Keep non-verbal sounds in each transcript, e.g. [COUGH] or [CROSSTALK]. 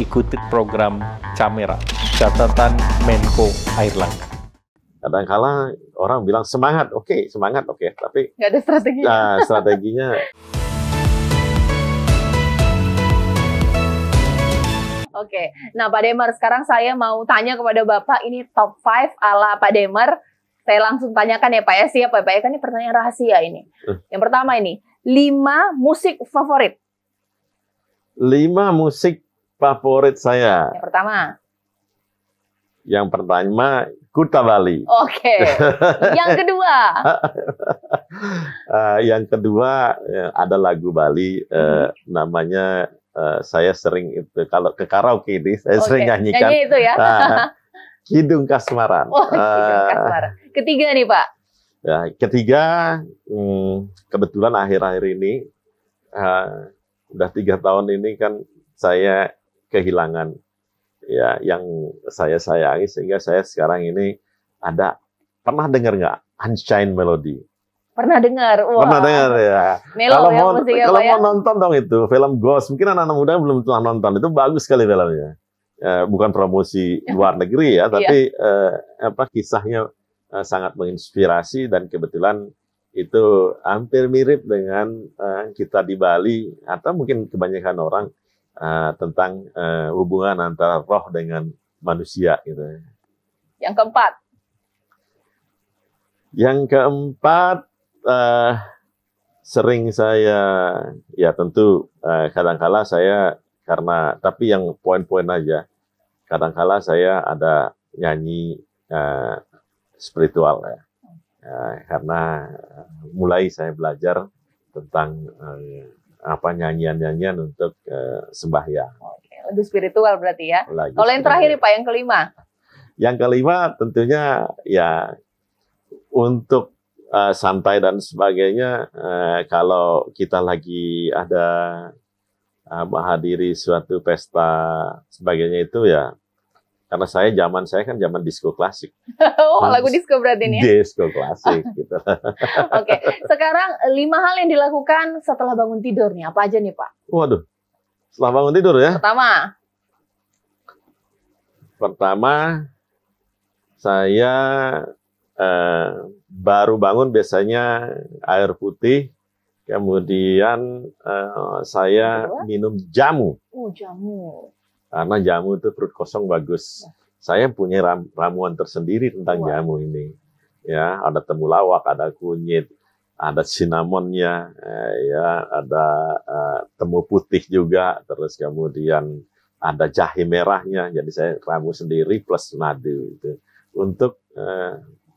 ikuti program Camera, catatan Menko Airlangga. Kadang-kala orang bilang semangat, oke okay, semangat oke, okay. tapi nggak ada strategi. Nah, strateginya. Ya, [LAUGHS] oke, okay. nah Pak Demer sekarang saya mau tanya kepada Bapak, ini top 5 ala Pak Demer. Saya langsung tanyakan ya Pak ya, siapa ya Pak ya, kan ini pertanyaan rahasia ini. Hmm. Yang pertama ini, 5 musik favorit. 5 musik favorit saya. Yang pertama. Yang pertama Kuta Bali. Oke. Okay. [LAUGHS] yang kedua. Ah, yang kedua eh, ada lagu Bali uh, namanya eh, saya sering itu kalau ke karaoke ini saya okay. sering nyanyikan. Nyanyi itu ya. Uh, ah, Kidung [LAUGHS] Kasmaran. Oh, ah. ketiga nih Pak. Ya, ketiga hmm, kebetulan akhir-akhir ini uh, udah tiga tahun ini kan saya kehilangan ya yang saya sayangi sehingga saya sekarang ini ada pernah dengar nggak Unchained Melody? Pernah dengar. Wow. Pernah dengar ya. Melo kalau ya, mau kalau mau ya. nonton dong itu film Ghost, mungkin anak-anak muda belum pernah nonton. Itu bagus sekali filmnya. Eh, bukan promosi ya. luar negeri ya, iya. tapi eh, apa kisahnya eh, sangat menginspirasi dan kebetulan itu hampir mirip dengan eh, kita di Bali atau mungkin kebanyakan orang Eh, tentang uh, hubungan antara roh dengan manusia gitu. Ya. Yang keempat. Yang keempat uh, sering saya ya tentu uh, kadangkala saya karena tapi yang poin-poin aja. Kadangkala saya ada nyanyi uh, spiritual ya. Uh, karena mulai saya belajar tentang uh, apa nyanyian-nyanyian untuk uh, sembahyang. Oke, lebih spiritual berarti ya. Lagi Kalau yang terakhir Pak, yang kelima. Yang kelima tentunya ya untuk uh, santai dan sebagainya uh, kalau kita lagi ada uh, menghadiri suatu pesta sebagainya itu ya karena saya zaman saya kan zaman disco klasik. [LAUGHS] oh, lagu disco berarti ini ya? Disco klasik [LAUGHS] gitu. Oke, sekarang eh, lima hal yang dilakukan setelah bangun tidur nih, apa aja nih Pak? Waduh, setelah bangun tidur ya? Pertama. Pertama, saya eh, baru bangun biasanya air putih, kemudian eh, saya Kedua. minum jamu. Oh, jamu karena jamu itu perut kosong bagus. Ya. Saya punya ram, ramuan tersendiri tentang wow. jamu ini. Ya, ada temulawak, ada kunyit, ada sinamonnya, eh, ya, ada eh, temu putih juga, terus kemudian ada jahe merahnya. Jadi saya ramu sendiri plus madu itu untuk eh,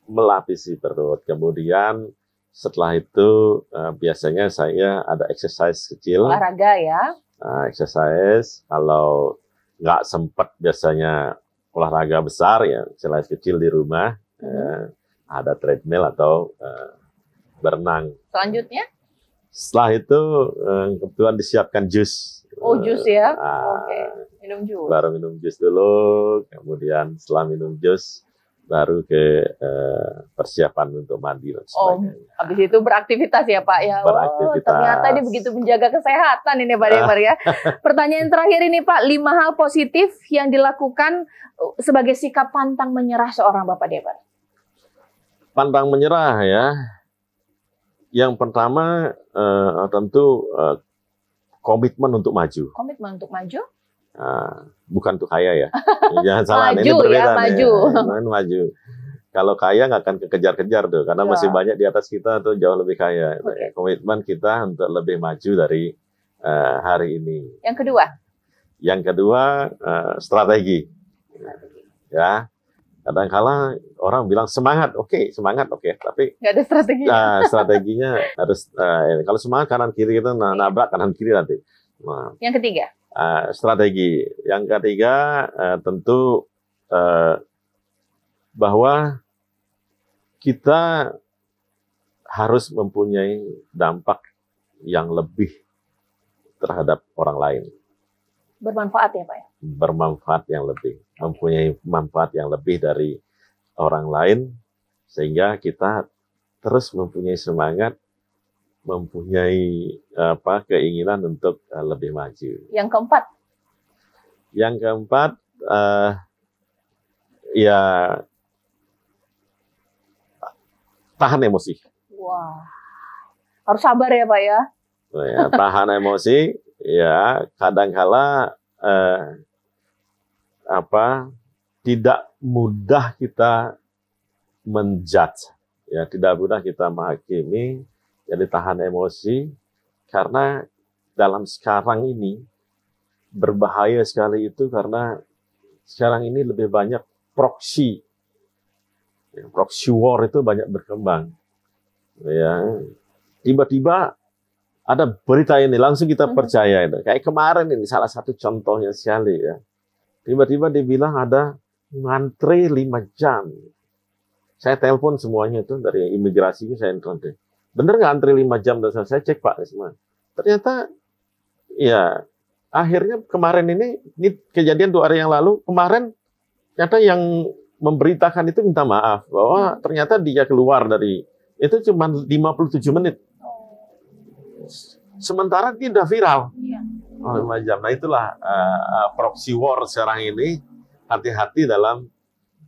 melapisi perut. Kemudian setelah itu eh, biasanya saya ada exercise kecil. Olahraga ya. Uh, exercise kalau nggak sempat biasanya olahraga besar ya selain kecil di rumah hmm. ada treadmill atau eh, berenang. Selanjutnya? Setelah itu eh, kebetulan disiapkan jus. Oh jus ya? Eh, Oke. Okay. Minum jus. Baru minum jus dulu, kemudian setelah minum jus baru ke eh, persiapan untuk mandi dan sebagainya. Oh, habis itu beraktivitas ya Pak ya. Beraktivitas. Oh, ternyata ini begitu menjaga kesehatan ini Pak Demar ya. [LAUGHS] Pertanyaan terakhir ini Pak, lima hal positif yang dilakukan uh, sebagai sikap pantang menyerah seorang Bapak Demar. Pantang menyerah ya. Yang pertama eh, tentu eh, komitmen untuk maju. Komitmen untuk maju. Ah, bukan tuh kaya ya. [LAUGHS] Jangan salah, maju, ini berbeda. Ya, maju. Ya. [LAUGHS] maju. Kalau kaya nggak akan kekejar-kejar tuh, karena ya. masih banyak di atas kita tuh jauh lebih kaya. Okay. Komitmen kita untuk lebih maju dari uh, hari ini. Yang kedua? Yang kedua uh, strategi. strategi. Ya, kadang orang bilang semangat, oke okay, semangat, oke, okay. tapi nggak ada strategi. Nah, strateginya harus uh, kalau semangat kanan kiri itu nah, iya. nabrak kanan kiri nanti. Nah. Yang ketiga? Ah, strategi. Yang ketiga uh, tentu uh, bahwa kita harus mempunyai dampak yang lebih terhadap orang lain. Bermanfaat ya Pak? Ya? Bermanfaat yang lebih, mempunyai manfaat yang lebih dari orang lain sehingga kita terus mempunyai semangat mempunyai apa keinginan untuk uh, lebih maju. Yang keempat? Yang keempat, uh, ya tahan emosi. Wah, harus sabar ya Pak ya. Nah, ya tahan emosi, ya kadangkala uh, eh, apa tidak mudah kita menjudge, ya tidak mudah kita menghakimi jadi tahan emosi karena dalam sekarang ini berbahaya sekali itu karena sekarang ini lebih banyak proxy. Ya, proxy war itu banyak berkembang. Ya. Tiba-tiba ada berita ini langsung kita hmm. percaya itu. Kayak kemarin ini salah satu contohnya sekali ya. Tiba-tiba dibilang ada ngantri 5 jam. Saya telepon semuanya itu dari imigrasinya saya telepon bener nggak antri 5 jam dan saya cek Pak semua. Ternyata ya akhirnya kemarin ini ini kejadian dua hari yang lalu kemarin ternyata yang memberitakan itu minta maaf bahwa hmm. ternyata dia keluar dari itu cuma 57 menit. Oh. Sementara dia udah viral. Iya. Oh, 5 jam. Nah itulah uh, proxy war sekarang ini hati-hati dalam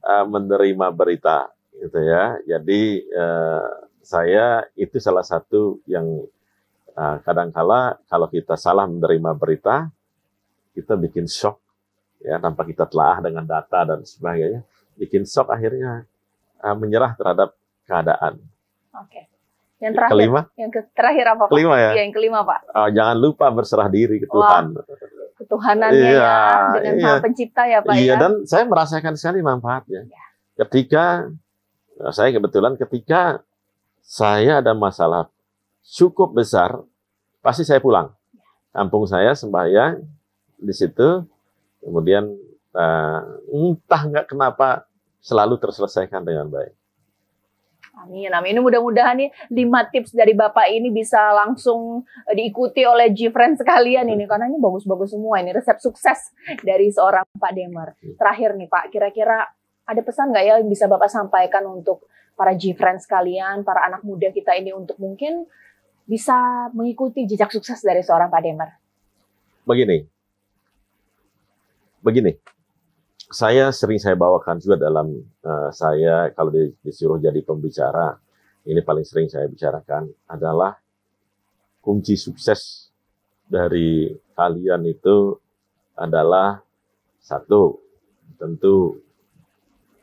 uh, menerima berita gitu ya. Jadi uh, saya itu salah satu yang uh, ah, kadangkala kalau kita salah menerima berita, kita bikin shock ya tanpa kita telah dengan data dan sebagainya, bikin shock akhirnya uh, menyerah terhadap keadaan. Oke. Yang terakhir, kelima, yang ke terakhir apa Kelima ya. Iya, yang kelima Pak. Uh, jangan lupa berserah diri ke Tuhan. Wah, ketuhanannya iya, ya dengan iya. Pencipta ya Pak. Iya ya? dan saya merasakan sekali manfaatnya. Ya. Ketika saya kebetulan ketika saya ada masalah cukup besar, pasti saya pulang. Kampung saya sembahyang di situ, kemudian uh, entah nggak kenapa selalu terselesaikan dengan baik. Amin, amin. Ini mudah-mudahan nih lima tips dari Bapak ini bisa langsung eh, diikuti oleh g friends sekalian ini. Karena ini bagus-bagus semua. Ini resep sukses dari seorang Pak Demer. Hmm. Terakhir nih Pak, kira-kira ada pesan nggak ya yang bisa Bapak sampaikan untuk para G-Friends kalian, para anak muda kita ini untuk mungkin bisa mengikuti jejak sukses dari seorang Pak Demer? Begini, begini, saya sering saya bawakan juga dalam uh, saya kalau disuruh jadi pembicara, ini paling sering saya bicarakan adalah kunci sukses dari kalian itu adalah satu tentu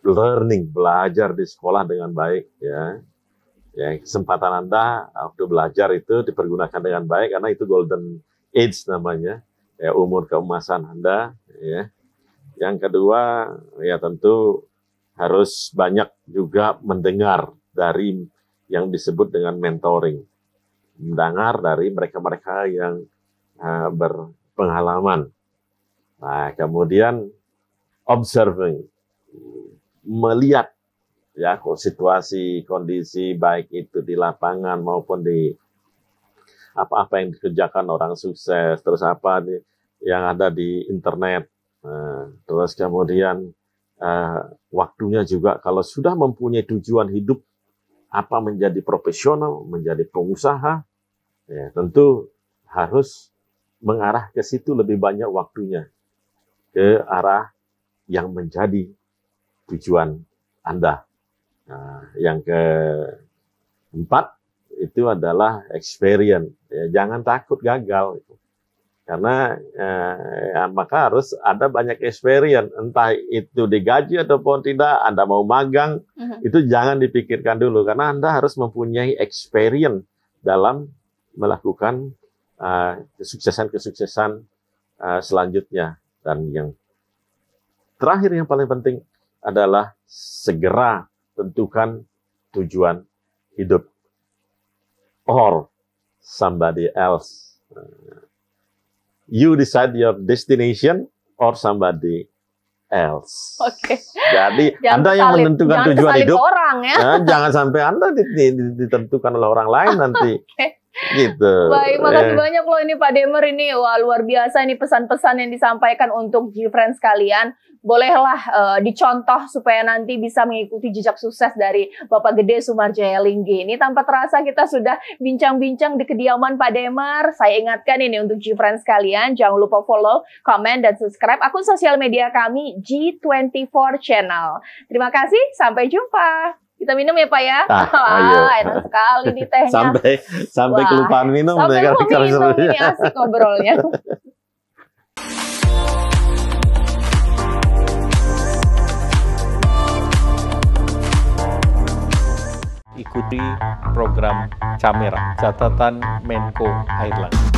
learning, belajar di sekolah dengan baik ya. Ya, kesempatan Anda waktu uh, belajar itu dipergunakan dengan baik karena itu golden age namanya. Ya, umur keemasan Anda ya. Yang kedua, ya tentu harus banyak juga mendengar dari yang disebut dengan mentoring. Mendengar dari mereka-mereka yang uh, berpengalaman. Nah, kemudian observing melihat ya situasi kondisi baik itu di lapangan maupun di apa-apa yang dikerjakan orang sukses terus apa di, yang ada di internet nah, terus kemudian eh, waktunya juga kalau sudah mempunyai tujuan hidup apa menjadi profesional menjadi pengusaha ya tentu harus mengarah ke situ lebih banyak waktunya ke arah yang menjadi tujuan Anda. Nah, yang keempat itu adalah experience. Ya, jangan takut gagal. Karena eh, ya, maka harus ada banyak experience, entah itu digaji ataupun tidak, Anda mau magang, uh-huh. itu jangan dipikirkan dulu, karena Anda harus mempunyai experience dalam melakukan kesuksesan eh, kesuksesan-kesuksesan uh, selanjutnya. Dan yang terakhir yang paling penting adalah segera tentukan tujuan hidup or somebody else. You decide your destination or somebody else. Oke. Okay. Jadi [LAUGHS] jangan Anda yang menentukan tujuan hidup orang ya. nah, Jangan sampai Anda ditentukan oleh orang lain [LAUGHS] nanti. okay gitu. Baik, makasih yeah. banyak loh ini Pak Demer ini wah luar biasa ini pesan-pesan yang disampaikan untuk G-Friends kalian. Bolehlah uh, dicontoh supaya nanti bisa mengikuti jejak sukses dari Bapak Gede Sumarjaya Linggi. Ini tanpa terasa kita sudah bincang-bincang di kediaman Pak Demer. Saya ingatkan ini untuk G-Friends kalian, jangan lupa follow, comment, dan subscribe akun sosial media kami G24 Channel. Terima kasih, sampai jumpa kita minum ya Pak ya. Nah, [LAUGHS] ayo. enak sekali nih tehnya. Sampai sampai Wah. kelupaan minum sampai deh ya, kalau minum, ini iya asik ngobrolnya. [LAUGHS] Ikuti program Camera, catatan Menko Airlangga.